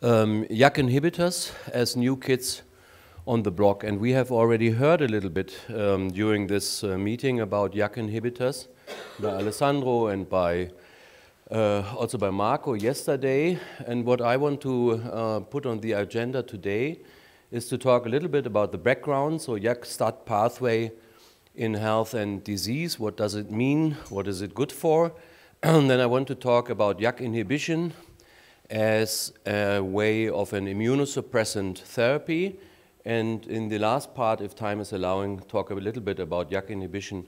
um, YAK inhibitors as new kids on the block. And we have already heard a little bit um, during this uh, meeting about YAK inhibitors by Alessandro and by uh, also by Marco yesterday. And what I want to uh, put on the agenda today is to talk a little bit about the background, so YAK start pathway in health and disease. What does it mean? What is it good for? and then I want to talk about YAK inhibition as a way of an immunosuppressant therapy. And in the last part, if time is allowing, talk a little bit about YAK inhibition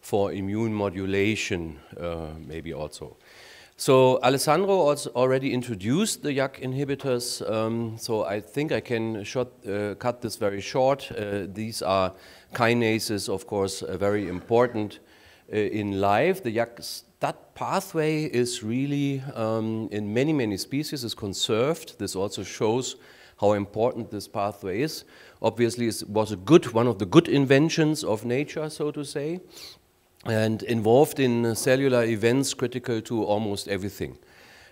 for immune modulation, uh, maybe also. So Alessandro already introduced the YAK inhibitors, um, so I think I can short, uh, cut this very short. Uh, these are kinases, of course, uh, very important uh, in life, the yak that pathway is really, um, in many, many species, is conserved. This also shows how important this pathway is. Obviously, it was a good, one of the good inventions of nature, so to say, and involved in cellular events critical to almost everything.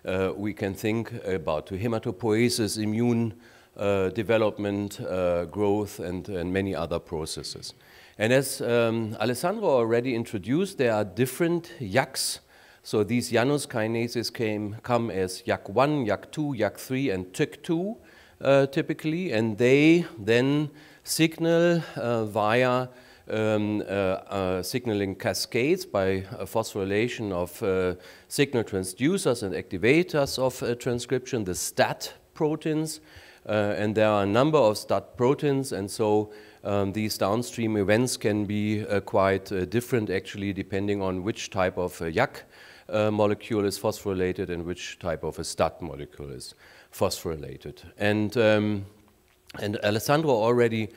Uh, we can think about to hematopoiesis, immune uh, development, uh, growth, and, and many other processes. And as um, Alessandro already introduced, there are different yaks. So these Janus kinases came, come as yak one yak 2 yak 3 and TYK2 uh, typically, and they then signal uh, via um, uh, uh signaling cascades by phosphorylation of uh, signal transducers and activators of uh, transcription, the STAT proteins. and there are a number of STAT proteins, and so um, these downstream events can be uh, quite uh, different actually depending on which type of uh, yak uh, molecule is phosphorylated and which type of a Stat molecule is phosphorylated. And, um, and Alessandro already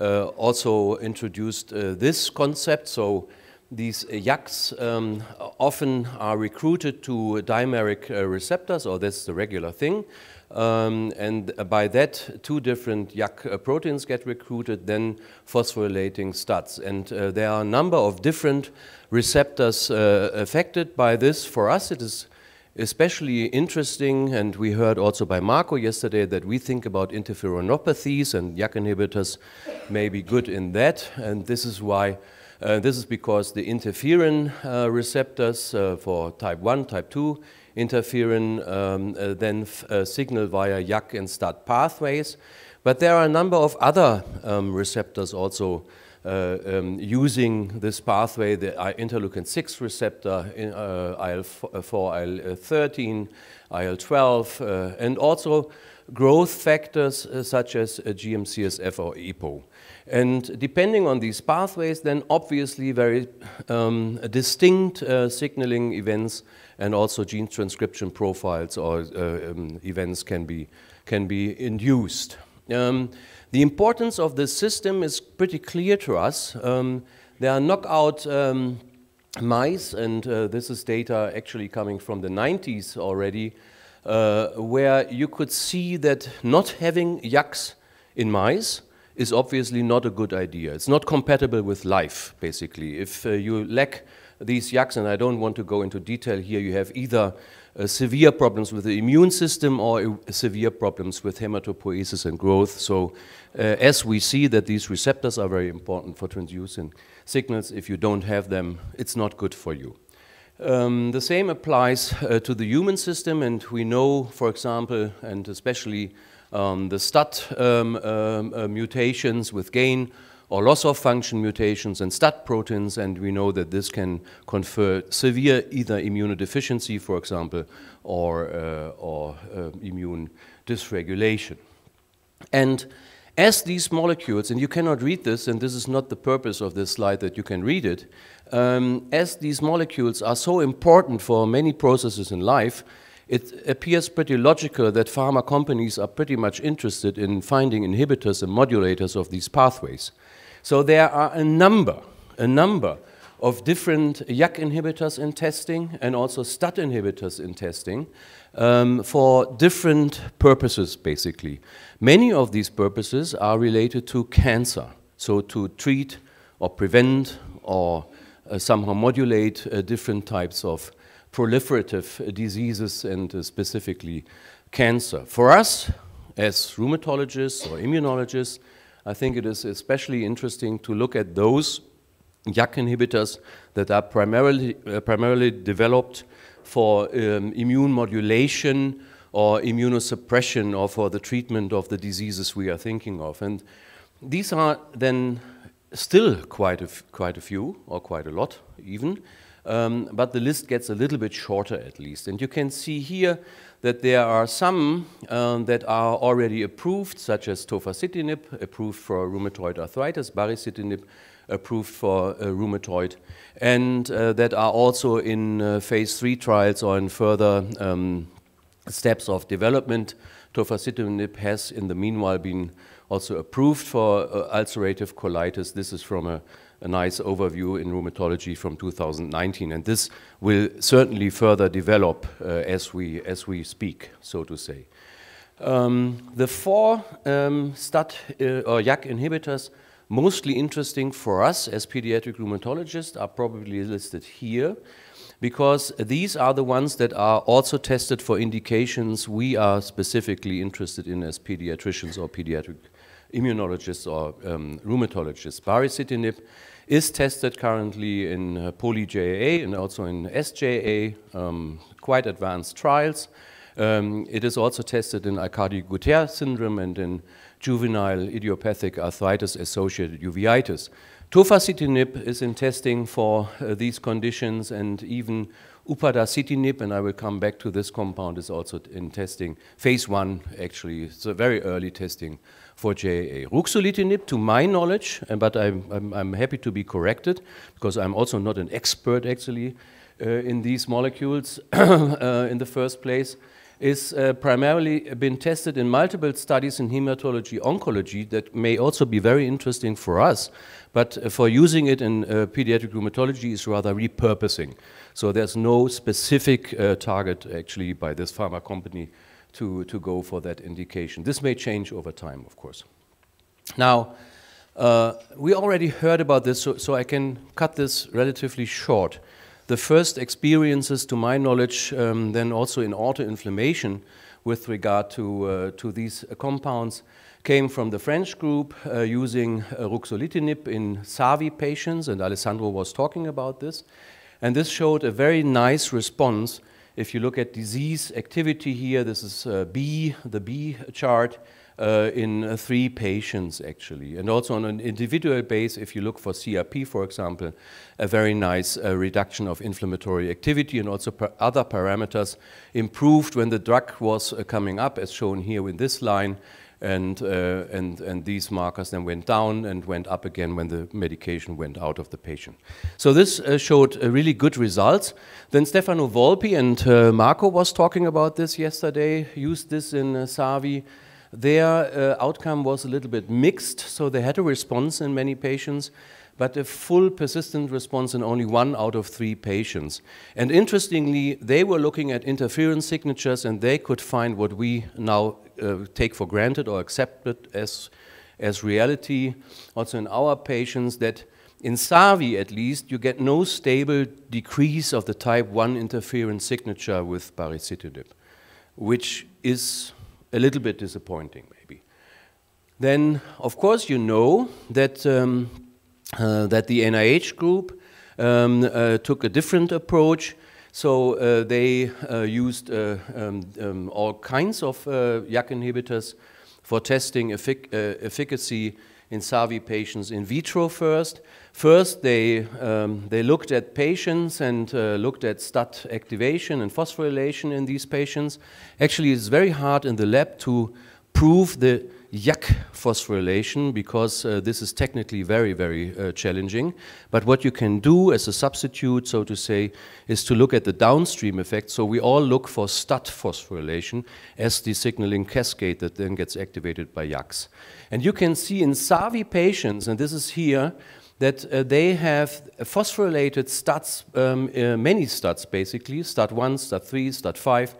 uh, also introduced uh, this concept. So these yaks um, often are recruited to dimeric receptors, or that's the regular thing. Um, and by that, two different YAC uh, proteins get recruited, then phosphorylating studs. And uh, there are a number of different receptors uh, affected by this. For us, it is especially interesting, and we heard also by Marco yesterday that we think about interferonopathies and YAK inhibitors may be good in that, and this is why. Uh, this is because the interferon uh, receptors uh, for type 1, type 2 interferon um, uh, then uh, signal via YAC and STAT pathways. But there are a number of other um, receptors also uh, um, using this pathway, the uh, interleukin 6 receptor, IL4, IL13, IL12, and also growth factors uh, such as uh, gm or EPO. And depending on these pathways, then obviously very um, distinct signaling events and also gene transcription profiles or uh, um, events can be, can be induced. Um, the importance of this system is pretty clear to us. Um, there are knockout um, mice, and uh, this is data actually coming from the 90s already, uh, where you could see that not having yaks in mice is obviously not a good idea. It's not compatible with life, basically. If uh, you lack these yaks, and I don't want to go into detail here, you have either uh, severe problems with the immune system or uh, severe problems with hematopoiesis and growth. So uh, as we see that these receptors are very important for transducing signals, if you don't have them, it's not good for you. Um, the same applies uh, to the human system, and we know, for example, and especially um, the STUT um, um uh, mutations with gain, or loss of function mutations in STAT proteins, and we know that this can confer severe either immunodeficiency, for example, or, uh, or uh, immune dysregulation. And as these molecules, and you cannot read this, and this is not the purpose of this slide that you can read it, um, as these molecules are so important for many processes in life, it appears pretty logical that pharma companies are pretty much interested in finding inhibitors and modulators of these pathways. So there are a number, a number of different YAK inhibitors in testing and also STAT inhibitors in testing um, for different purposes, basically. Many of these purposes are related to cancer, so to treat or prevent or uh, somehow modulate uh, different types of proliferative diseases and uh, specifically cancer. For us, as rheumatologists or immunologists, I think it is especially interesting to look at those JAK inhibitors that are primarily, uh, primarily developed for um, immune modulation or immunosuppression or for the treatment of the diseases we are thinking of. And these are then still quite a, quite a few, or quite a lot even, um, but the list gets a little bit shorter at least. And you can see here that there are some um, that are already approved, such as tofacitinib, approved for rheumatoid arthritis, baricitinib, approved for uh, rheumatoid, and uh, that are also in uh, phase three trials or in further um, steps of development. Tofacitinib has, in the meanwhile, been also approved for uh, ulcerative colitis. This is from a a nice overview in rheumatology from 2019. And this will certainly further develop uh, as, we, as we speak, so to say. Um, the four um, STAT uh, or YAK inhibitors mostly interesting for us as pediatric rheumatologists are probably listed here because these are the ones that are also tested for indications we are specifically interested in as pediatricians or pediatric immunologists or um, rheumatologists. Baricitinib is tested currently in uh, PolyJA and also in SJA, um, quite advanced trials. Um, it is also tested in Aicardi-Goutieres syndrome and in juvenile idiopathic arthritis-associated uveitis. Tofacitinib is in testing for uh, these conditions and even upadacitinib, and I will come back to this compound, is also in testing. Phase one, actually, so very early testing for JA, Ruxolitinib, to my knowledge, but I'm, I'm, I'm, happy to be corrected because I'm also not an expert actually uh, in these molecules uh, in the first place, is uh, primarily been tested in multiple studies in hematology oncology that may also be very interesting for us, but uh, for using it in uh, pediatric rheumatology is rather repurposing. So there's no specific uh, target actually by this pharma company to, to go for that indication. This may change over time, of course. Now, uh, we already heard about this, so, so, I can cut this relatively short. The first experiences, to my knowledge, um, then also in autoinflammation with regard to, uh, to these compounds came from the French group uh, using uh, ruxolitinib in SAVI patients, and Alessandro was talking about this. And this showed a very nice response if you look at disease activity here, this is uh, B, the B chart uh, in uh, three patients actually. And also on an individual base, if you look for CRP, for example, a very nice uh, reduction of inflammatory activity and also other parameters improved when the drug was uh, coming up, as shown here in this line and, uh, and, and these markers then went down and went up again when the medication went out of the patient. So this uh, showed uh, really good results. Then Stefano Volpi, and uh, Marco was talking about this yesterday, used this in uh, Savi. Their uh, outcome was a little bit mixed, so they had a response in many patients, but a full persistent response in only one out of three patients. And interestingly, they were looking at interference signatures and they could find what we now uh, take for granted or it as, as reality, also in our patients, that in SAVI at least, you get no stable decrease of the type 1 interference signature with baricitinib, which is a little bit disappointing maybe. Then, of course, you know that, um, uh, that the NIH group um, uh, took a different approach so uh, they uh, used uh, um, um, all kinds of uh, YAK inhibitors for testing effic uh, efficacy in SAVI patients in vitro first. First, they, um, they looked at patients and uh, looked at STAT activation and phosphorylation in these patients. Actually, it's very hard in the lab to prove the yak phosphorylation because uh, this is technically very, very uh, challenging. But what you can do as a substitute, so to say, is to look at the downstream effect. So we all look for STUT phosphorylation as the signaling cascade that then gets activated by yaks. And you can see in SAVI patients, and this is here, that uh, they have phosphorylated STUTs, um, uh, many STUTs basically, STUT1, STUT3, STUT5,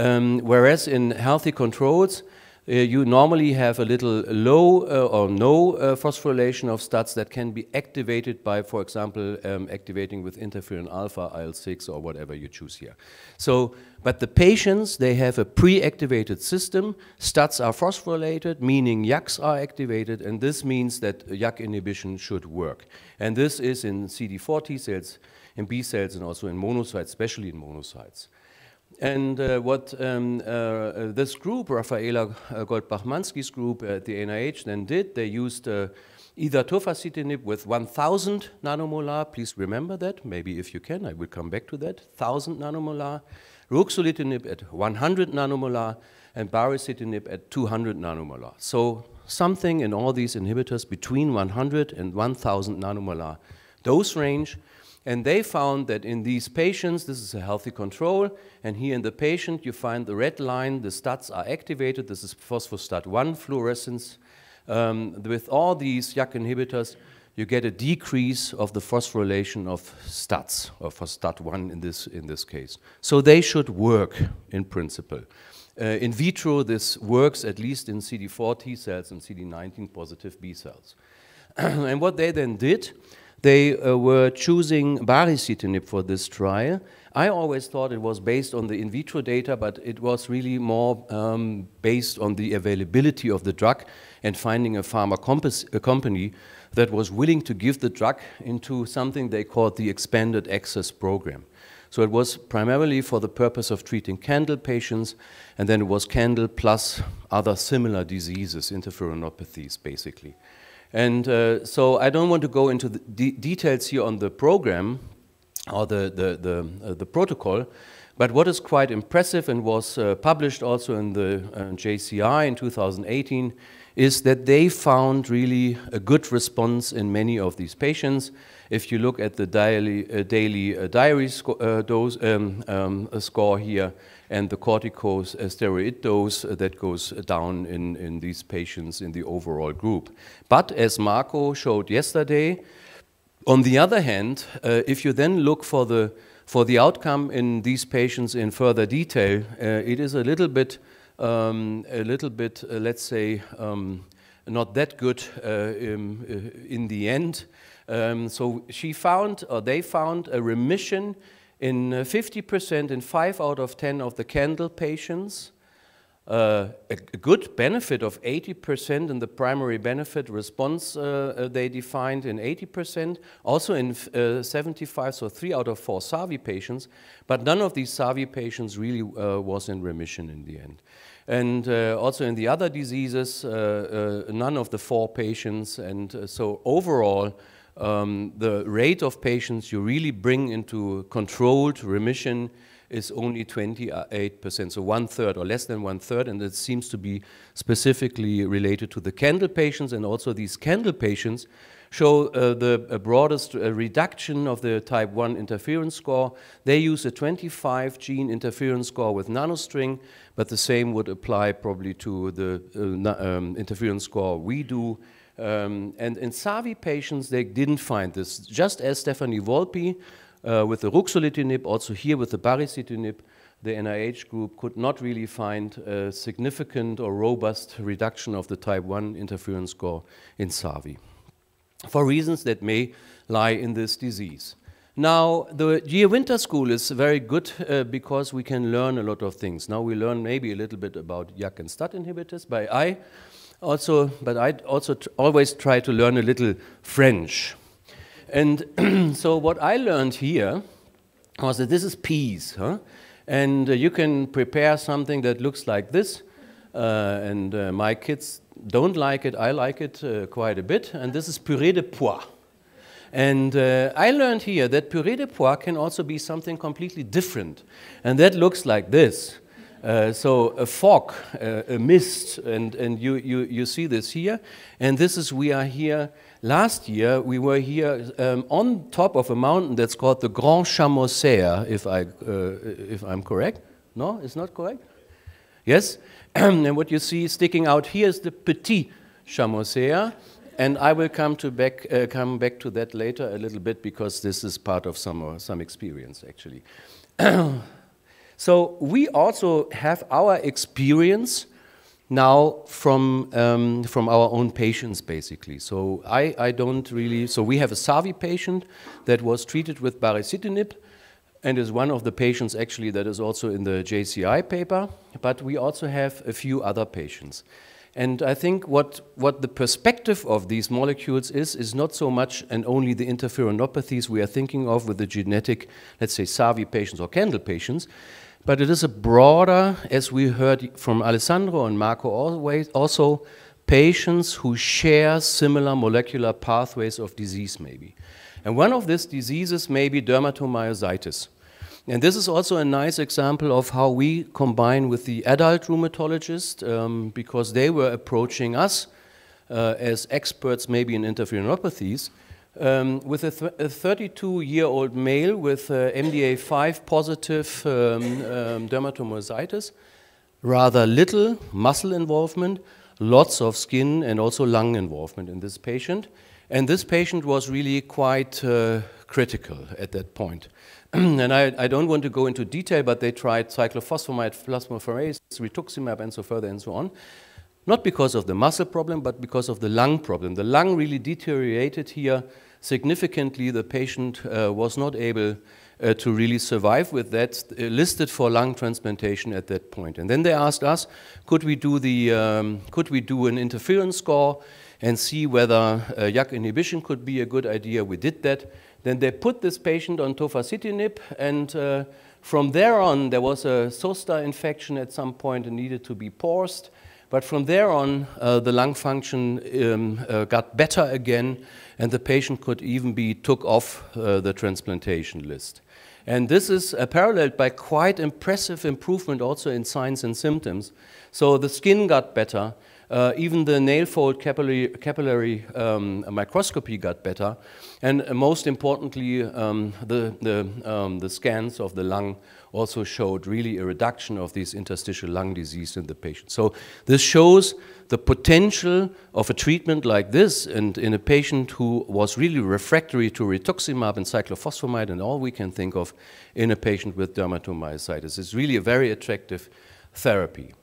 um, whereas in healthy controls, uh, you normally have a little low uh, or no uh, phosphorylation of STATs that can be activated by, for example, um, activating with interferon alpha, IL-6, or whatever you choose here. So, but the patients, they have a pre-activated system. STATs are phosphorylated, meaning YAKs are activated, and this means that YAK inhibition should work. And this is in CD4 T cells, in B cells, and also in monocytes, especially in monocytes. And uh, what um, uh, uh this group, Rafaela uh, Goldbach-Mansky's group at uh, the NIH then did, they used uh, idaturfacitinib with 1,000 nanomolar. Please remember that, maybe if you can, I will come back to that. 1,000 nanomolar, ruxolitinib at 100 nanomolar, and baricitinib at 200 nanomolar. So something in all these inhibitors between 100 and 1,000 nanomolar dose range, and they found that in these patients, this is a healthy control, and here in the patient you find the red line, the STATs are activated, this is phosphostat1 fluorescence. Um, with all these YAK inhibitors, you get a decrease of the phosphorylation of STATs, or phosphostat1 in this, in this case. So they should work in principle. Uh, in vitro, this works at least in CD4 T cells and CD19 positive B cells. and what they then did, they uh, were choosing baricitinib for this trial. I always thought it was based on the in vitro data, but it was really more um, based on the availability of the drug and finding a pharma a company that was willing to give the drug into something they called the expanded access program. So it was primarily for the purpose of treating candle patients, and then it was candle plus other similar diseases, interferonopathies, basically. And uh, so I don't want to go into the de details here on the program or the, the, the, uh, the, protocol, but what is quite impressive and was uh, published also in the uh, JCI in 2018 is that they found really a good response in many of these patients. If you look at the daily, uh, daily uh, diary sco dose, um, um, score here, and the corticosteroid dose that goes down in, in these patients in the overall group. But as Marco showed yesterday, on the other hand, uh, if you then look for the, for the outcome in these patients in further detail, uh, it is a little bit, um, a little bit uh, let's say, um, not that good in, uh, um, uh, in, the end. Um, so she found, or they found, a remission in 50%, uh, in 5 out of 10 of the candle patients, uh, a, good benefit of 80% in the primary benefit response uh, uh they defined in 80%, also in uh, 75, so three out of four SAVI patients, but none of these SAVI patients really uh, was in remission in the end. And also in the other diseases, none of the four patients, and so overall, um, the rate of patients you really bring into controlled remission is only 28%, so one third or less than one third, and it seems to be specifically related to the candle patients, and also these candle patients show uh, the uh, broadest uh, reduction of the type 1 interference score. They use a 25 gene interference score with nanostring, but the same would apply probably to the uh, um, interference score we do um, and in SAVI patients, they didn't find this. Just as Stephanie Volpe uh, with the ruxolitinib, also here with the baricitinib, the NIH group could not really find a significant or robust reduction of the type 1 interferon score in SAVI for reasons that may lie in this disease. Now, the year Winter School is very good uh, because we can learn a lot of things. Now we learn maybe a little bit about Jak and STAT inhibitors by eye also, but I also tr always try to learn a little French. And so what I learned here was that this is peas, huh? And uh, you can prepare something that looks like this. Uh, and uh, my kids don't like it, I like it uh, quite a bit. And this is purée de pois. And uh, I learned here that purée de pois can also be something completely different. And that looks like this. Uh, so a fog, uh, a mist, and, and you, you, you see this here. And this is, we are here, last year we were here um, on top of a mountain that's called the Grand Chamoisère, if, I, uh, if I'm correct. No, it's not correct? Yes? and what you see sticking out here is the Petit Chamoisère. And I will come, to back, uh, come back to that later a little bit because this is part of some, uh, some experience actually. So we also have our experience now from um, from our own patients basically. So I, I don't really so we have a Savi patient that was treated with baricitinib and is one of the patients actually that is also in the JCI paper, but we also have a few other patients. And I think what, what the perspective of these molecules is, is not so much and only the interferonopathies we are thinking of with the genetic, let's say, SAVI patients or Candle patients, but it is a broader, as we heard from Alessandro and Marco always, also patients who share similar molecular pathways of disease maybe. And one of these diseases may be dermatomyositis. And this is also a nice example of how we combine with the adult rheumatologist um, because they were approaching us uh, as experts maybe in interferonopathies um, with a, 32 year old male with uh, MDA5 positive um, um, dermatomyositis, rather little muscle involvement, lots of skin and also lung involvement in this patient. And this patient was really quite uh, critical at that point. and I, I, don't want to go into detail, but they tried cyclophosphamide, plasmapherase, rituximab, and so further and so on not because of the muscle problem, but because of the lung problem. The lung really deteriorated here significantly. The patient uh, was not able uh, to really survive with that, uh, listed for lung transplantation at that point. And then they asked us, could we do, the, um, could we do an interference score and see whether YAK uh, inhibition could be a good idea? We did that. Then they put this patient on tofacitinib and uh, from there on, there was a SOSTA infection at some point and needed to be paused. But from there on, uh, the lung function um, uh, got better again, and the patient could even be took off uh, the transplantation list. And this is uh, paralleled by quite impressive improvement also in signs and symptoms. So the skin got better, uh, even the nail fold capillary, capillary um, microscopy got better, and most importantly, um, the, the, um, the, scans of the lung also showed really a reduction of these interstitial lung disease in the patient. So this shows the potential of a treatment like this and in a patient who was really refractory to rituximab and cyclophosphamide and all we can think of in a patient with dermatomyositis. It's really a very attractive therapy.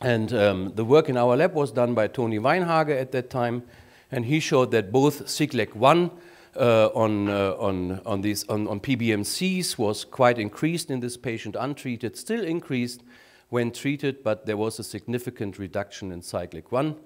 And um, the work in our lab was done by Tony Weinhage at that time, and he showed that both Cyclec 1 uh, on, uh, on, on, these, on, on PBMCs was quite increased in this patient untreated, still increased when treated, but there was a significant reduction in cyclic 1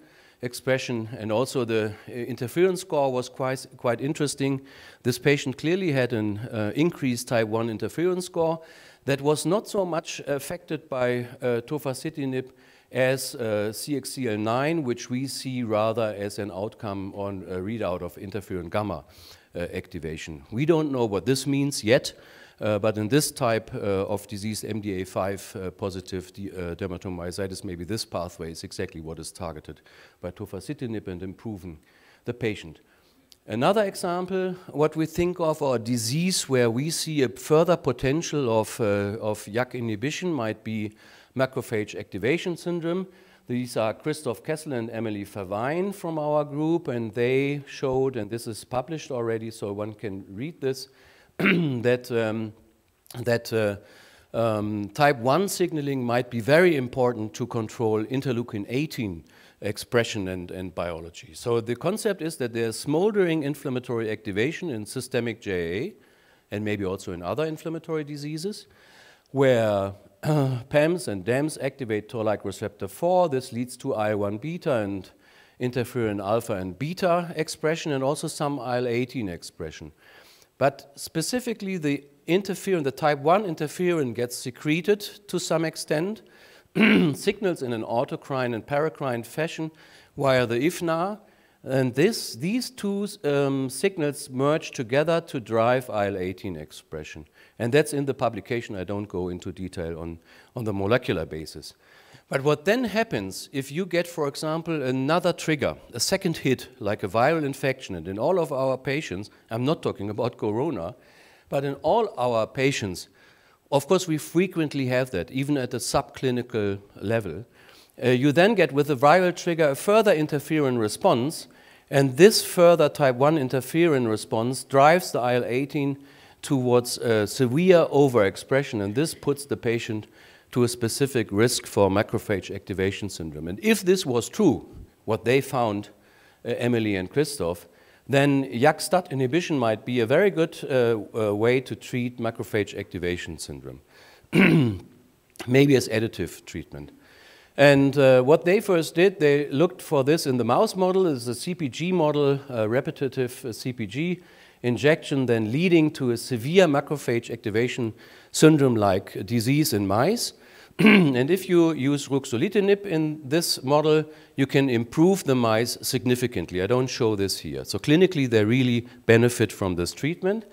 expression. And also the uh, interference score was quite, quite interesting. This patient clearly had an uh, increased type 1 interference score that was not so much affected by uh, tofacitinib as uh, CXCL9, which we see rather as an outcome on a readout of interferon gamma. Uh, activation. We don't know what this means yet, uh, but in this type uh, of disease, MDA5 uh, positive uh, dermatomyositis, maybe this pathway is exactly what is targeted by tofacitinib and improving the patient. Another example, what we think of or disease where we see a further potential of, uh, of YAK inhibition might be macrophage activation syndrome. These are Christoph Kessel and Emily Verwein from our group, and they showed, and this is published already, so one can read this, that, um, that uh, um, type 1 signaling might be very important to control interleukin 18 expression and, and biology. So the concept is that there's smoldering inflammatory activation in systemic JA and maybe also in other inflammatory diseases where PAMs and DAMs activate Toll-like receptor 4. This leads to IL-1 beta and interferon alpha and beta expression and also some IL-18 expression. But specifically the interferon, the type 1 interferon gets secreted to some extent, signals in an autocrine and paracrine fashion via the IFNA, and this, these two um, signals merge together to drive IL-18 expression. And that's in the publication. I don't go into detail on, on the molecular basis. But what then happens if you get, for example, another trigger, a second hit, like a viral infection, and in all of our patients, I'm not talking about corona, but in all our patients, of course, we frequently have that, even at the subclinical level. Uh, you then get with the viral trigger a further interferon response, and this further type 1 interferon response drives the IL 18 towards uh, severe overexpression, and this puts the patient to a specific risk for macrophage activation syndrome. And if this was true, what they found, uh, Emily and Christoph, then YAK-STAT inhibition might be a very good uh, uh, way to treat macrophage activation syndrome, maybe as additive treatment. And uh, what they first did, they looked for this in the mouse model, is a CPG model, a uh, repetitive CPG, injection then leading to a severe macrophage activation syndrome-like disease in mice. and if you use ruxolitinib in this model, you can improve the mice significantly. I don't show this here. So clinically, they really benefit from this treatment.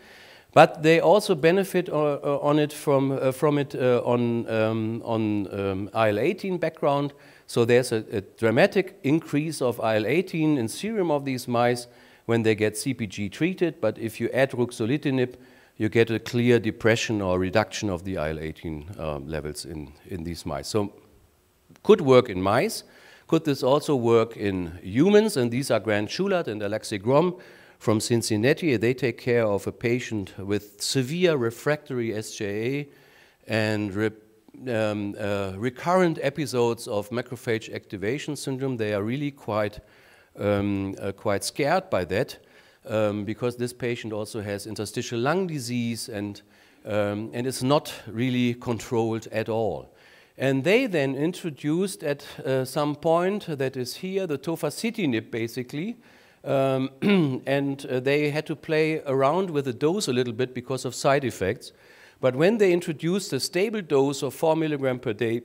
But they also benefit uh, uh, on it from, uh, from it on, um, on um, IL-18 background. So there's a, a dramatic increase of IL-18 in serum of these mice, when they get CPG treated, but if you add ruxolitinib, you get a clear depression or reduction of the IL-18 um, levels in, in these mice. So could work in mice. Could this also work in humans? And these are Grant Schulat and Alexei Grom from Cincinnati. They take care of a patient with severe refractory SJA and re um, uh, recurrent episodes of macrophage activation syndrome. They are really quite um, uh, quite scared by that um, because this patient also has interstitial lung disease and, um, and is not really controlled at all. And they then introduced at uh, some point, that is here, the tofacitinib basically, um, and uh, they had to play around with the dose a little bit because of side effects. But when they introduced a stable dose of 4 milligram per day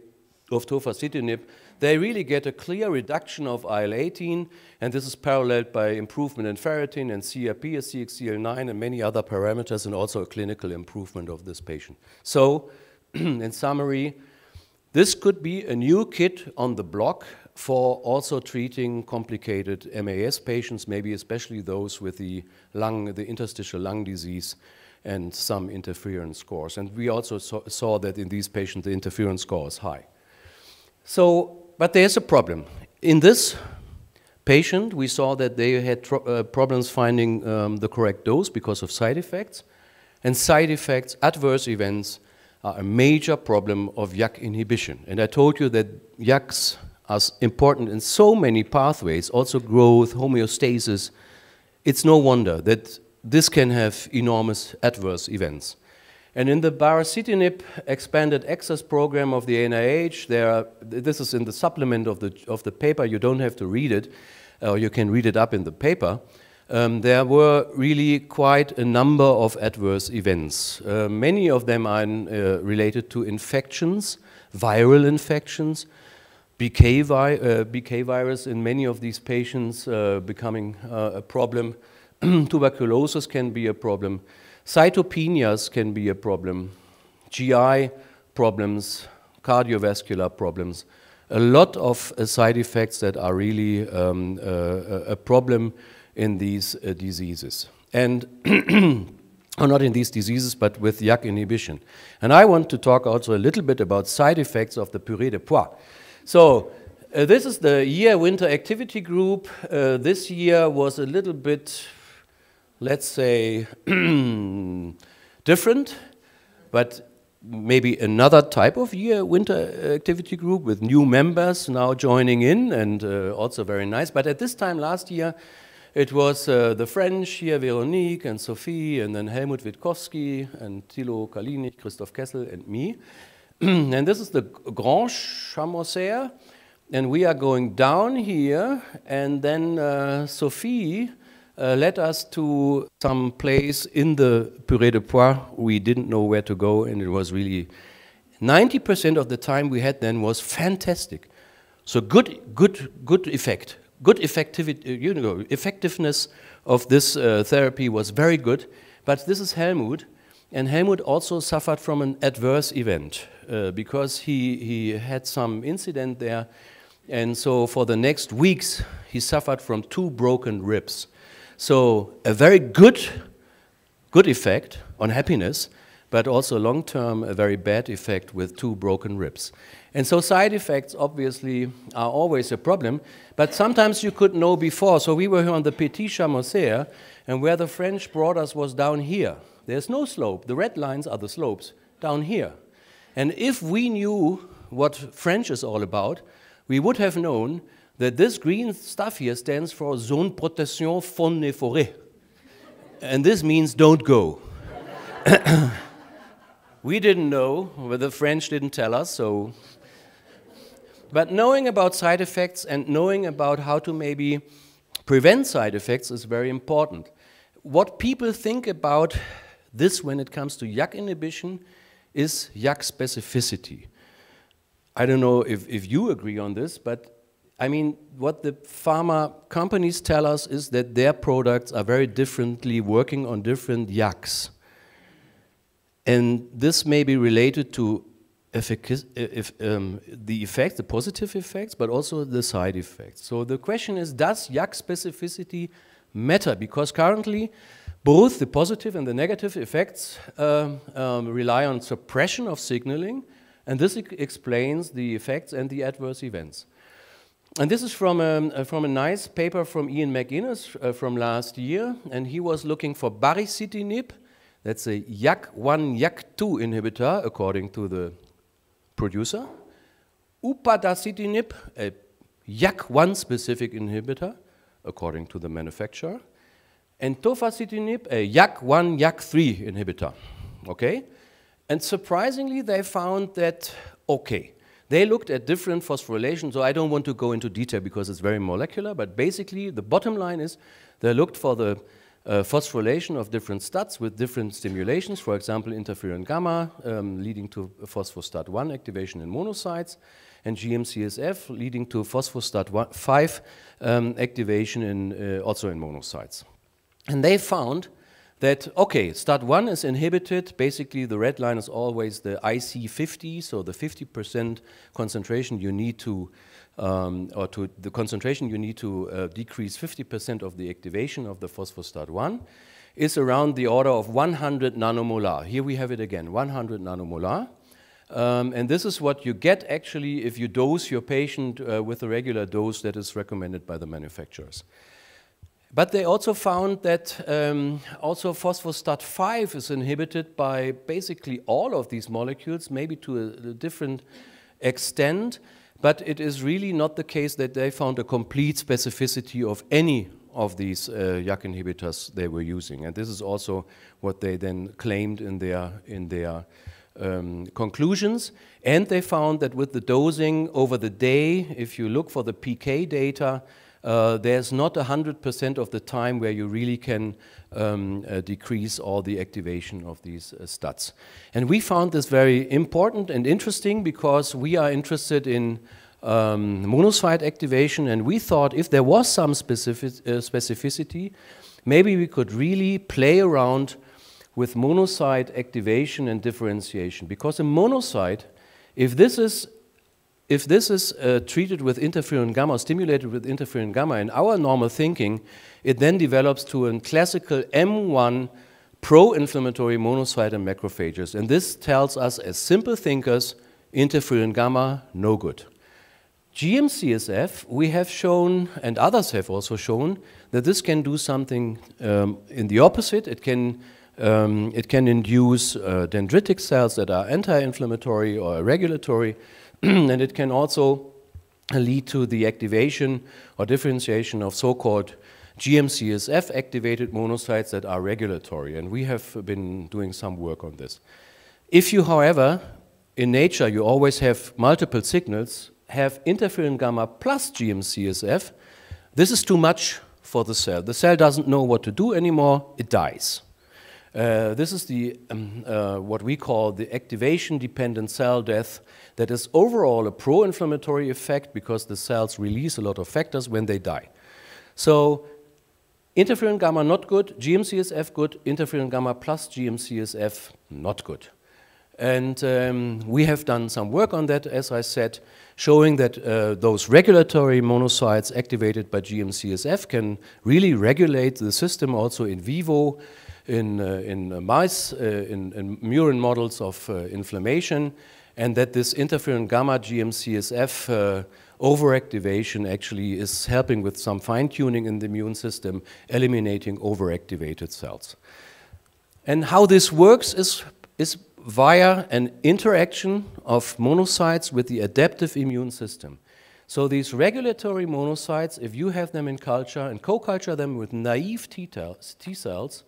of tofacitinib, they really get a clear reduction of IL-18, and this is paralleled by improvement in ferritin and CRP, CXCL9, and many other parameters, and also a clinical improvement of this patient. So, in summary, this could be a new kit on the block for also treating complicated MAS patients, maybe especially those with the lung, the interstitial lung disease, and some interference scores. And we also saw, saw that in these patients, the interference score is high. So, but there's a problem. In this patient, we saw that they had uh, problems finding um, the correct dose because of side effects. And side effects, adverse events, are a major problem of YAK inhibition. And I told you that YAKs are important in so many pathways, also growth, homeostasis. It's no wonder that this can have enormous adverse events. And in the baricitinib expanded access program of the NIH, there are, this is in the supplement of the, of the paper, you don't have to read it, or you can read it up in the paper. Um, there were really quite a number of adverse events. Uh, many of them are in, uh, related to infections, viral infections, BK, vi uh, BK, virus in many of these patients uh, becoming uh, a problem. Tuberculosis can be a problem. Cytopenias can be a problem, GI problems, cardiovascular problems. A lot of uh, side effects that are really um, uh, a problem in these uh, diseases. And or not in these diseases, but with YAK inhibition. And I want to talk also a little bit about side effects of the purée de pois. So uh, this is the year winter activity group. Uh, this year was a little bit let's say, different, but maybe another type of year winter activity group with new members now joining in and uh, also very nice. But at this time last year, it was uh, the French here, Veronique and Sophie, and then Helmut Witkowski and Thilo Kalinic, Christoph Kessel, and me. and this is the Grand Chamoisère. And we are going down here, and then uh, Sophie uh, led us to some place in the Purée de Pois. We didn't know where to go, and it was really 90% of the time we had then was fantastic. So good, good, good effect, good effectivity, uh, you know, effectiveness of this uh, therapy was very good. But this is Helmut, and Helmut also suffered from an adverse event uh, because he, he had some incident there. And so for the next weeks, he suffered from two broken ribs. So a very good, good effect on happiness, but also long-term a very bad effect with two broken ribs. And so side effects obviously are always a problem, but sometimes you could know before. So we were here on the Petit Chamoisère, and where the French brought us was down here. There's no slope. The red lines are the slopes down here. And if we knew what French is all about, we would have known that this green stuff here stands for Zone Protection Fonds des Forêts. and this means don't go. we didn't know, but the French didn't tell us, so. But knowing about side effects and knowing about how to maybe prevent side effects is very important. What people think about this when it comes to YAK inhibition is YAK specificity. I don't know if, if you agree on this, but I mean, what the pharma companies tell us is that their products are very differently working on different yaks. And this may be related to if, um, the effects, the positive effects, but also the side effects. So the question is, does yak specificity matter? Because currently, both the positive and the negative effects um, um, rely on suppression of signaling, and this explains the effects and the adverse events. And this is from a, um, uh, from a nice paper from Ian McInnes uh, from last year, and he was looking for baricitinib, that's a yak one yak 2 inhibitor, according to the producer, upadacitinib, a YAC1 specific inhibitor, according to the manufacturer, and tofacitinib, a yak one yak 3 inhibitor, okay? And surprisingly, they found that, okay, they looked at different phosphorylation, so I don't want to go into detail because it's very molecular, but basically the bottom line is they looked for the uh, phosphorylation of different STATs with different stimulations, for example, interferon gamma um, leading to phosphostat1 activation in monocytes, and GM-CSF leading to phosphostat5 um, activation in, uh, also in monocytes. And they found that, okay, STAT1 is inhibited. Basically, the red line is always the IC50, so the 50% concentration you need to, um, or to the concentration you need to uh, decrease 50% of the activation of the phosphostat1 is around the order of 100 nanomolar. Here we have it again, 100 nanomolar. Um, and this is what you get actually if you dose your patient uh, with a regular dose that is recommended by the manufacturers. But they also found that um, also phosphostat5 is inhibited by basically all of these molecules, maybe to a, a different extent, but it is really not the case that they found a complete specificity of any of these uh, inhibitors they were using. And this is also what they then claimed in their, in their um, conclusions. And they found that with the dosing over the day, if you look for the PK data, uh, there's not 100% of the time where you really can um, uh, decrease all the activation of these uh, studs. And we found this very important and interesting because we are interested in um, monocyte activation and we thought if there was some specific, uh, specificity, maybe we could really play around with monocyte activation and differentiation because a monocyte if this is if this is uh, treated with interferon gamma, stimulated with interferon gamma, in our normal thinking, it then develops to a classical M1 pro-inflammatory monocyte and macrophages. And this tells us, as simple thinkers, interferon gamma, no good. GM-CSF, we have shown, and others have also shown, that this can do something um, in the opposite. It can, um, it can induce uh, dendritic cells that are anti-inflammatory or regulatory. and it can also lead to the activation or differentiation of so-called GM-CSF activated monocytes that are regulatory, and we have been doing some work on this. If you, however, in nature you always have multiple signals, have interferon gamma plus GM-CSF, this is too much for the cell. The cell doesn't know what to do anymore, it dies. Uh, this is the, um, uh, what we call the activation-dependent cell death that is overall a pro-inflammatory effect because the cells release a lot of factors when they die. So interferon gamma not good, GM-CSF good, interferon gamma plus GM-CSF not good. And um, we have done some work on that, as I said, showing that uh, those regulatory monocytes activated by GM-CSF can really regulate the system also in vivo, in, uh, in mice, uh, in, in, murine models of uh, inflammation, and that this interferon gamma GM-CSF overactivation actually is helping with some fine-tuning in the immune system, eliminating overactivated cells. And how this works is, is via an interaction of monocytes with the adaptive immune system. So these regulatory monocytes, if you have them in culture and co-culture them with naive T, T cells,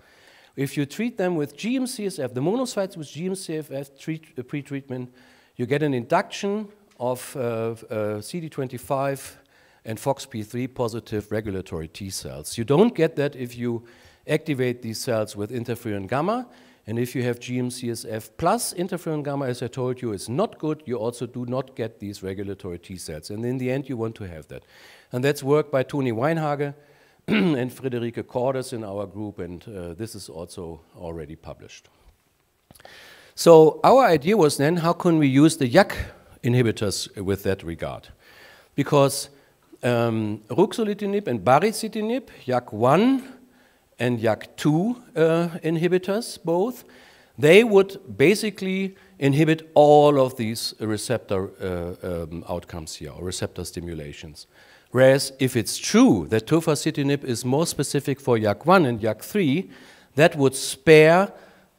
if you treat them with GM-CSF, the monocytes with GM-CSF treat, uh, pretreatment, you get an induction of uh, uh, CD25 and FOXP3 positive regulatory T cells. You don't get that if you activate these cells with interferon gamma. And if you have GM-CSF plus interferon gamma, as I told you, is not good, you also do not get these regulatory T cells. And in the end, you want to have that. And that's work by Tony Weinhage, and Frederike Cordes in our group, and uh, this is also already published. So our idea was then, how can we use the YAK inhibitors with that regard? Because um, ruxolitinib and baricitinib, YAK1 and YAK2 uh, inhibitors both, they would basically inhibit all of these receptor uh, um, outcomes here, or receptor stimulations. Whereas if it's true that tofacitinib is more specific for yac one and yac 3 that would spare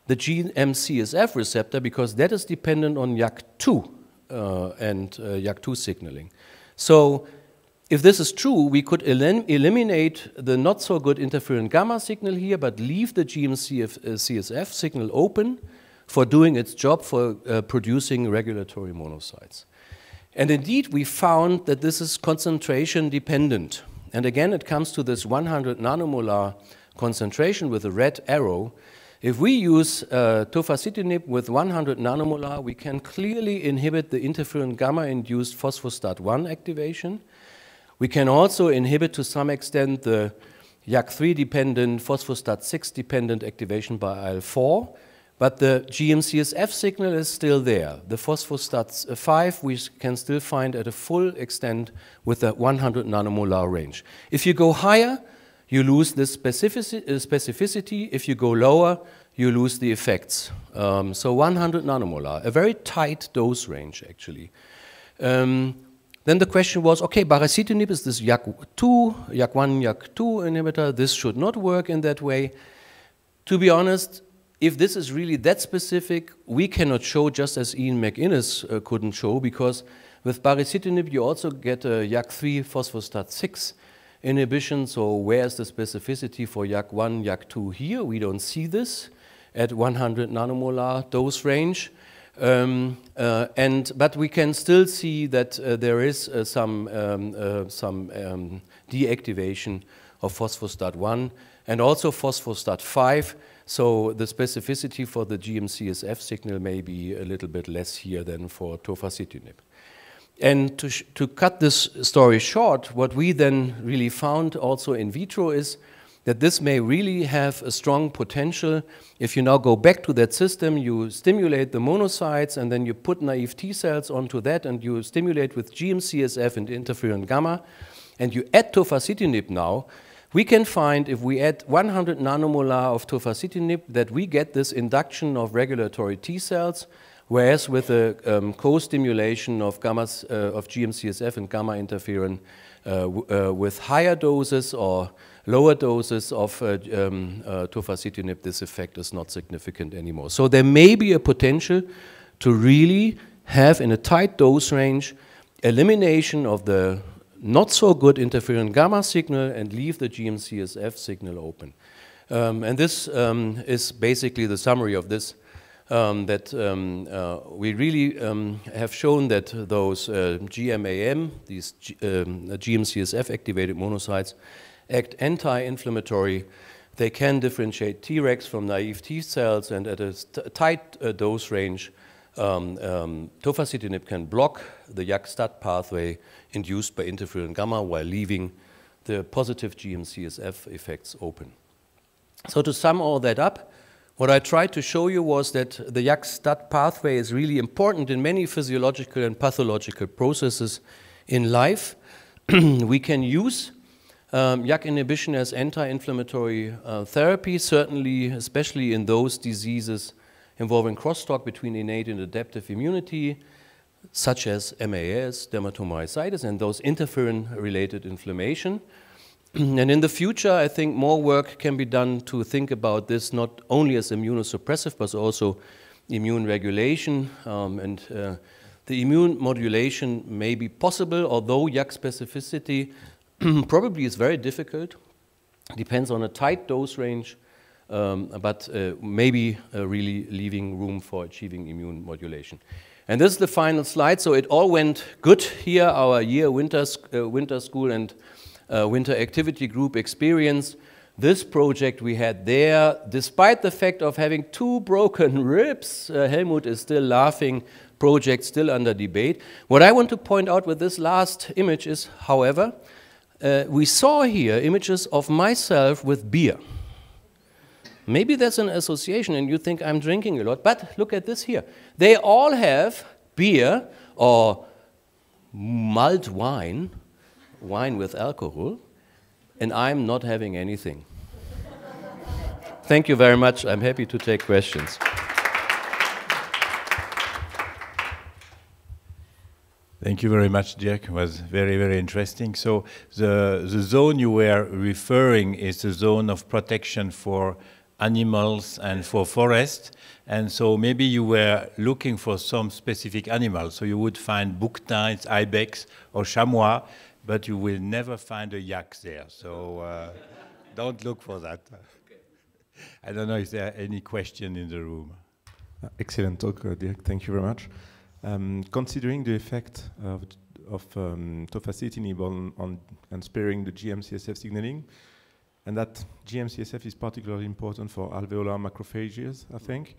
the GM-CSF receptor because that is dependent on yac 2 uh, and uh, 2 signaling. So if this is true, we could elim eliminate the not so good interferon gamma signal here, but leave the GM-CSF uh, signal open for doing its job for uh, producing regulatory monocytes. And indeed, we found that this is concentration dependent. And again, it comes to this 100 nanomolar concentration with a red arrow. If we use uh, tofacitinib with 100 nanomolar, we can clearly inhibit the interferon gamma induced phosphostat one activation. We can also inhibit to some extent the YAC3-dependent, phosphostat6-dependent activation by IL-4. But the GM-CSF signal is still there. The phosphostat5 uh, we can still find at a full extent with a 100 nanomolar range. If you go higher, you lose the uh, specificity. If you go lower, you lose the effects. Um, so 100 nanomolar, a very tight dose range, actually. Um, then the question was, okay, baricitinib is this yak 2 yak one yak 2 inhibitor. This should not work in that way. To be honest, if this is really that specific, we cannot show just as Ian McInnes uh, couldn't show because with baricitinib you also get a YAK3 phosphostat6 inhibition. So where's the specificity for YAK1, YAK2 here? We don't see this at 100 nanomolar dose range. Um, uh, and, but we can still see that uh, there is uh, some, um, uh, some um, deactivation of phosphostat 1 and also phosphostat 5 so the specificity for the GM-CSF signal may be a little bit less here than for tofacitinib. And to, to cut this story short, what we then really found also in vitro is that this may really have a strong potential. If you now go back to that system, you stimulate the monocytes and then you put naive T cells onto that and you stimulate with GM-CSF and interferon gamma and you add tofacitinib now, we can find if we add 100 nanomolar of tofacitinib that we get this induction of regulatory T cells, whereas with a um, co-stimulation of, uh, of GM-CSF and gamma interferon uh, uh, with higher doses or lower doses of uh, um, uh, tofacitinib, this effect is not significant anymore. So there may be a potential to really have in a tight dose range elimination of the not so good interferon gamma signal and leave the GM-CSF signal open. Um, and this um, is basically the summary of this, um, that um, uh, we really um, have shown that those uh, GMAM, these G um, GM-CSF activated monocytes, act anti-inflammatory. They can differentiate Tregs from naive T cells and at a tight uh, dose range, um, um, tofacitinib can block the YAK-STAT pathway induced by interferon gamma while leaving the positive GM-CSF effects open. So to sum all that up, what I tried to show you was that the YAK-STAT pathway is really important in many physiological and pathological processes in life. we can use um, inhibition as anti-inflammatory uh, therapy, certainly, especially in those diseases involving crosstalk between innate and adaptive immunity, such as MAS, dermatomyositis, and those interferon-related inflammation. and in the future, I think more work can be done to think about this not only as immunosuppressive, but also immune regulation. Um, and uh, the immune modulation may be possible, although YAC specificity probably is very difficult. Depends on a tight dose range um, but uh, maybe uh, really leaving room for achieving immune modulation. And this is the final slide. So it all went good here, our year winter, uh, winter school and uh, winter activity group experience. This project we had there, despite the fact of having two broken ribs, uh, Helmut is still laughing, project still under debate. What I want to point out with this last image is, however, uh, we saw here images of myself with beer. Maybe that's an association and you think I'm drinking a lot, but look at this here. They all have beer or malt wine, wine with alcohol, and I'm not having anything. Thank you very much. I'm happy to take questions. Thank you very much, Jack. It was very, very interesting. So the, the zone you were referring is the zone of protection for animals and for forest. And so maybe you were looking for some specific animal. So you would find bukhtines, ibex, or chamois, but you will never find a yak there. So uh, don't look for that. I don't know if there are any questions in the room. Uh, excellent talk, uh, Dirk. Thank you very much. Um, considering the effect of, of um, tofacitinib on, on, on sparing the GM-CSF signaling, and that GM-CSF is particularly important for alveolar macrophages, I think.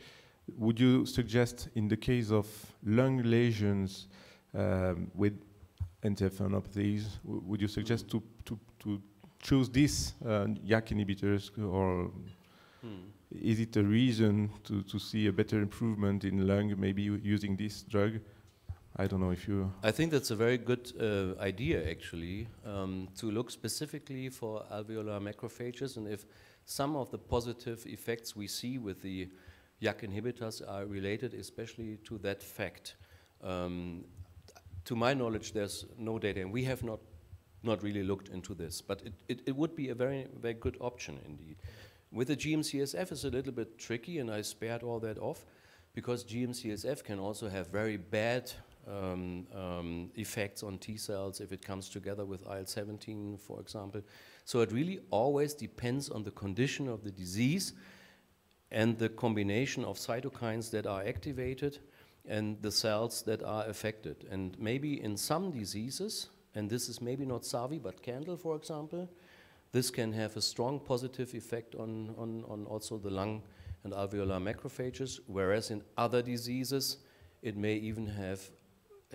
Would you suggest in the case of lung lesions um, with interferonopathies, would you suggest to, to, to choose these uh, YAK inhibitors or hmm. is it a reason to, to see a better improvement in lung maybe using this drug? I don't know if you. I think that's a very good uh, idea, actually, um, to look specifically for alveolar macrophages and if some of the positive effects we see with the YAK inhibitors are related, especially to that fact. Um, to my knowledge, there's no data, and we have not not really looked into this, but it, it, it would be a very very good option indeed. With the GMCSF, it's a little bit tricky, and I spared all that off because GMCSF can also have very bad um, um, effects on T cells if it comes together with IL-17, for example. So it really always depends on the condition of the disease and the combination of cytokines that are activated and the cells that are affected. And maybe in some diseases, and this is maybe not SAVI, but candle, for example, this can have a strong positive effect on, on, on also the lung and alveolar macrophages, whereas in other diseases, it may even have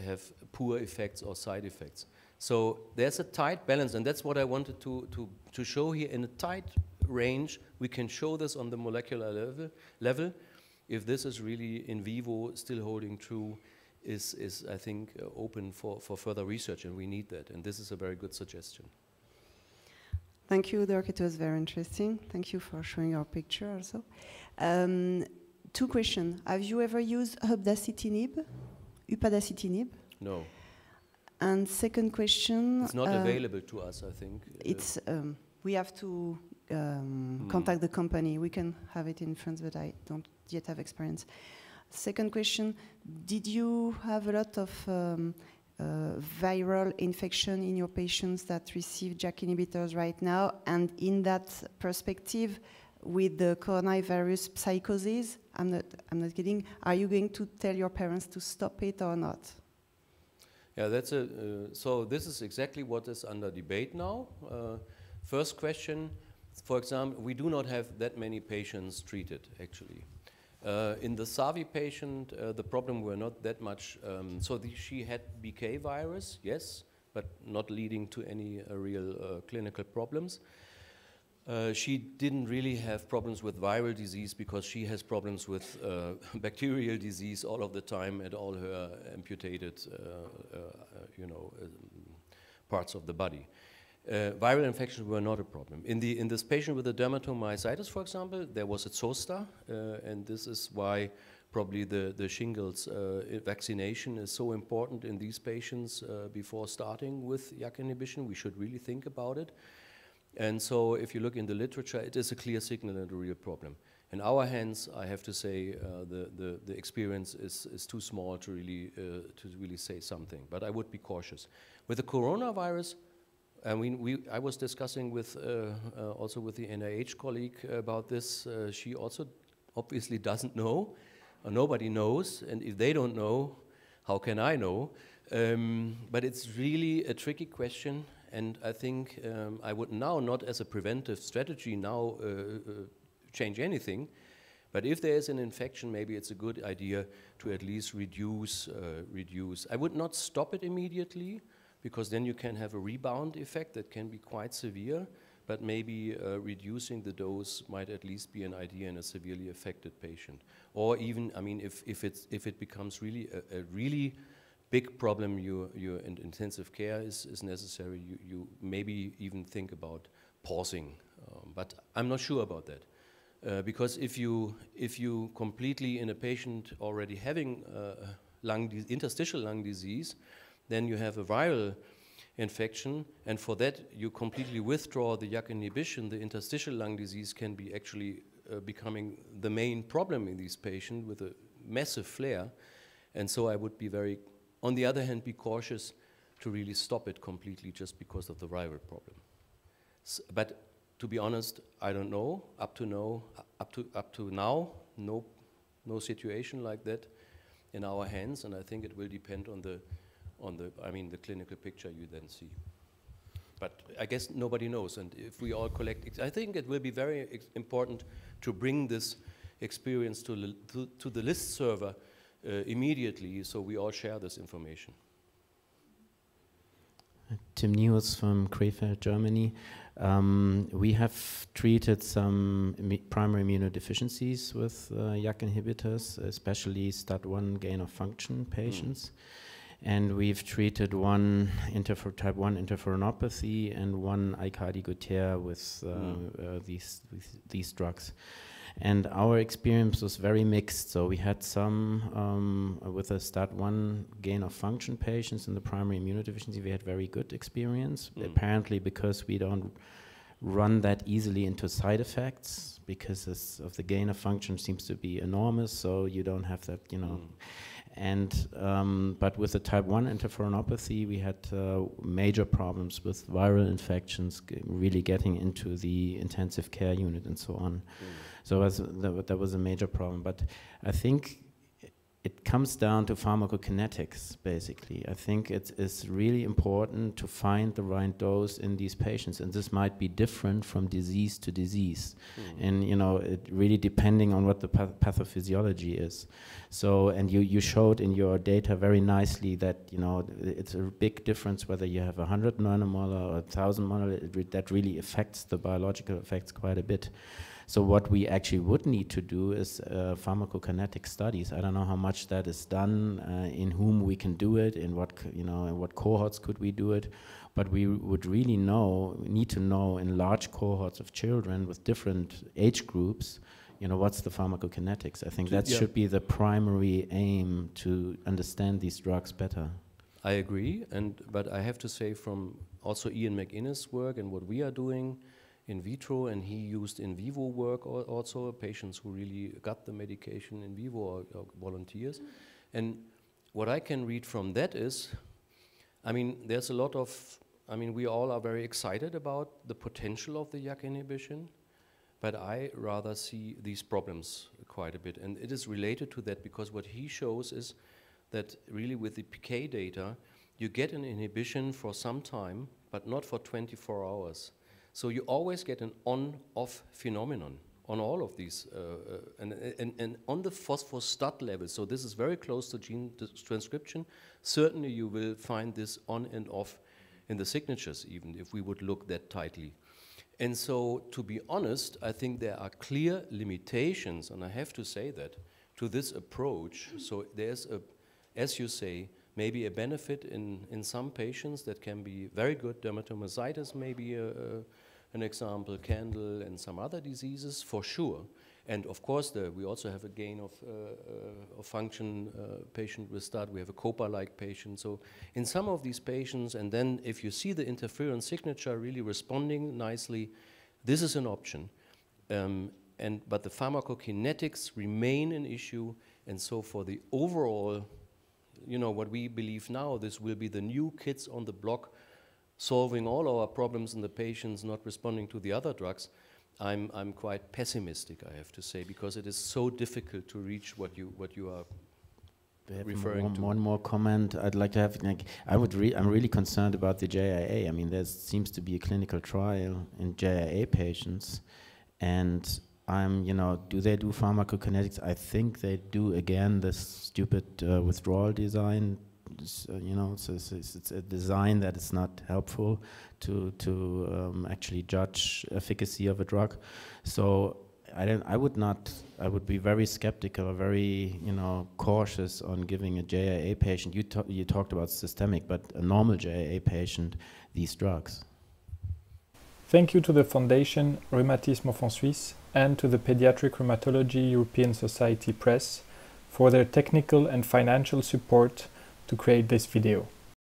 have poor effects or side effects. So there's a tight balance, and that's what I wanted to, to, to show here in a tight range. We can show this on the molecular level, level. If this is really in vivo still holding true, is, is I think, uh, open for, for further research, and we need that. And this is a very good suggestion. Thank you, Dirk. It was very interesting. Thank you for showing your picture also. Um, two questions. Have you ever used Hubdacitinib? upadacitinib? No. And second question. It's not uh, available to us, I think. It's uh, um, we have to um, mm. contact the company. We can have it in France, but I don't yet have experience. Second question: Did you have a lot of um, uh, viral infection in your patients that receive JAK inhibitors right now? And in that perspective, with the coronavirus psychosis? I'm not, I'm not kidding. Are you going to tell your parents to stop it or not? Yeah, that's a, uh, so this is exactly what is under debate now. Uh, first question, for example, we do not have that many patients treated, actually. Uh, in the Savi patient, uh, the problem were not that much. Um, so the, she had BK virus, yes, but not leading to any uh, real uh, clinical problems. Uh, she didn't really have problems with viral disease because she has problems with uh, bacterial disease all of the time at all her amputated, uh, uh, uh you know, um, parts of the body. viral infections were not a problem. In, the, in this patient with the dermatomyositis, for example, there was a zoster, and this is why probably the, the shingles vaccination is so important in these patients before starting with YAK inhibition. We should really think about it. And so if you look in the literature, it is a clear signal and a real problem. In our hands, I have to say uh, the, the, the, experience is, is too small to really, uh, to really say something, but I would be cautious. With the coronavirus, I mean, we, I was discussing with, uh, uh also with the NIH colleague about this. Uh, she also obviously doesn't know, uh, nobody knows, and if they don't know, how can I know? Um, but it's really a tricky question and I think um, I would now, not as a preventive strategy, now uh, uh, change anything. But if there is an infection, maybe it's a good idea to at least reduce. Uh, reduce. I would not stop it immediately, because then you can have a rebound effect that can be quite severe. But maybe uh, reducing the dose might at least be an idea in a severely affected patient, or even, I mean, if if it's if it becomes really a, a really big problem you, you in intensive care is, is necessary, you, you maybe even think about pausing. Um, but I'm not sure about that. Uh, because if you, if you completely in a patient already having uh, lung interstitial lung disease, then you have a viral infection, and for that you completely withdraw the YAK inhibition, the interstitial lung disease can be actually uh, becoming the main problem in these patients with a massive flare. And so I would be very on the other hand, be cautious to really stop it completely just because of the rival problem. S but to be honest, I don't know. Up to now, up to up to now, no, no situation like that in our hands, and I think it will depend on the, on the, I mean, the clinical picture you then see. But I guess nobody knows, and if we all collect, I think it will be very important to bring this experience to, to, to the list server uh, immediately so we all share this information. Tim Niels from Krefeld, Germany. Um, we have treated some primary immunodeficiencies with uh, inhibitors, especially STAT1 gain of function mm. patients. Mm. And we've treated one type 1 interferonopathy and one ICARDI with, uh, mm. uh, these, with these drugs. And our experience was very mixed. So we had some um, with a STAT1 gain of function patients in the primary immunodeficiency, we had very good experience, mm. apparently because we don't run that easily into side effects because of the gain of function seems to be enormous, so you don't have that, you know. Mm. And um, but with the type one interferonopathy, we had uh, major problems with viral infections, really getting into the intensive care unit and so on. Mm. So was, that, that was a major problem. But I think it comes down to pharmacokinetics, basically. I think it is really important to find the right dose in these patients, and this might be different from disease to disease, mm. and you know, it really depending on what the pathophysiology is. So, and you you showed in your data very nicely that you know it's a big difference whether you have a hundred nanomolar or a thousand molar. that really affects the biological effects quite a bit. So what we actually would need to do is uh, pharmacokinetic studies. I don't know how much that is done, uh, in whom we can do it, in what you know, in what cohorts could we do it, but we would really know, need to know in large cohorts of children with different age groups you know what's the pharmacokinetics i think that yeah. should be the primary aim to understand these drugs better i agree and but i have to say from also ian mcinnes work and what we are doing in vitro, and he used in vivo work also, patients who really got the medication in vivo or, or volunteers. Mm -hmm. And what I can read from that is, I mean, there's a lot of, I mean, we all are very excited about the potential of the YAK inhibition, but I rather see these problems quite a bit. And it is related to that because what he shows is that really with the PK data, you get an inhibition for some time, but not for 24 hours. So you always get an on-off phenomenon on all of these, uh, uh and, and, and, on the phosphostat level, so this is very close to gene transcription, certainly you will find this on and off in the signatures, even if we would look that tightly. And so, to be honest, I think there are clear limitations, and I have to say that, to this approach. So there's a, as you say, maybe a benefit in, in some patients that can be very good, dermatomyositis maybe a, a an example, candle and some other diseases for sure. And of course, the, we also have a gain of, uh, uh of function uh, patient with that. We have a COPA-like patient. So in some of these patients, and then if you see the interferon signature really responding nicely, this is an option. Um, and, but the pharmacokinetics remain an issue. And so for the overall, you know, what we believe now, this will be the new kids on the block solving all our problems in the patients not responding to the other drugs, I'm, I'm quite pessimistic, I have to say, because it is so difficult to reach what you, what you are referring one, to. One more comment I'd like to have. Like, I would re I'm really concerned about the JIA. I mean, there seems to be a clinical trial in JIA patients, and I'm, you know, do they do pharmacokinetics? I think they do again this stupid uh, withdrawal design uh, you know, so it's, it's, it's, a design that is not helpful to to um, actually judge efficacy of a drug. So I don't. I would not. I would be very skeptical, or very you know cautious on giving a JIA patient. You you talked about systemic, but a normal JIA patient these drugs. Thank you to the Foundation Rheumatism en Suisse and to the Pediatric Rheumatology European Society Press for their technical and financial support to create this video.